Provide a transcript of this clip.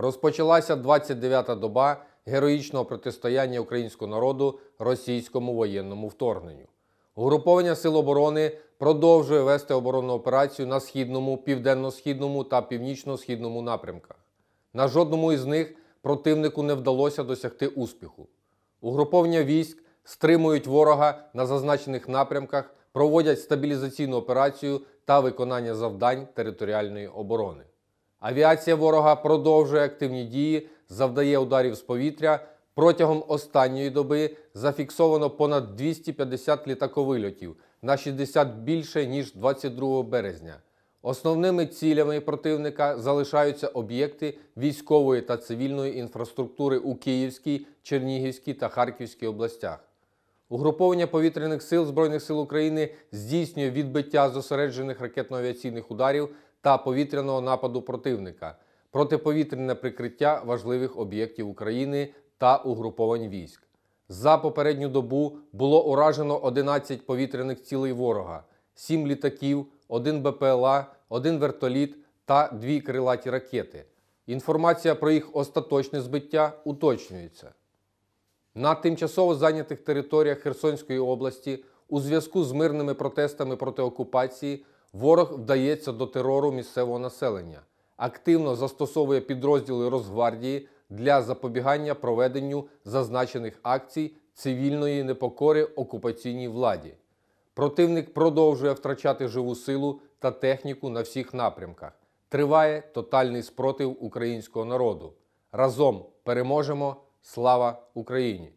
Розпочалася 29-та доба героїчного протистояння українського народу російському воєнному вторгненню. Угруповання Сил оборони продовжує вести оборонну операцію на східному, південно-східному та північно-східному напрямках. На жодному із них противнику не вдалося досягти успіху. Угруповання військ стримують ворога на зазначених напрямках, проводять стабілізаційну операцію та виконання завдань територіальної оборони. Авіація ворога продовжує активні дії, завдає ударів з повітря. Протягом останньої доби зафіксовано понад 250 літаковильотів на 60 більше ніж 22 березня. Основними цілями противника залишаються об'єкти військової та цивільної інфраструктури у Київській, Чернігівській та Харківській областях. Угруповання повітряних сил Збройних сил України здійснює відбиття зосереджених ракетно-авіаційних ударів та повітряного нападу противника, протиповітряне прикриття важливих об'єктів України та угруповань військ. За попередню добу було уражено 11 повітряних цілей ворога, 7 літаків, 1 БПЛА, 1 вертоліт та 2 крилаті ракети. Інформація про їх остаточне збиття уточнюється. На тимчасово зайнятих територіях Херсонської області у зв'язку з мирними протестами проти окупації Ворог вдається до терору місцевого населення, активно застосовує підрозділи Росгвардії для запобігання проведенню зазначених акцій цивільної непокори окупаційній владі. Противник продовжує втрачати живу силу та техніку на всіх напрямках. Триває тотальний спротив українського народу. Разом переможемо! Слава Україні!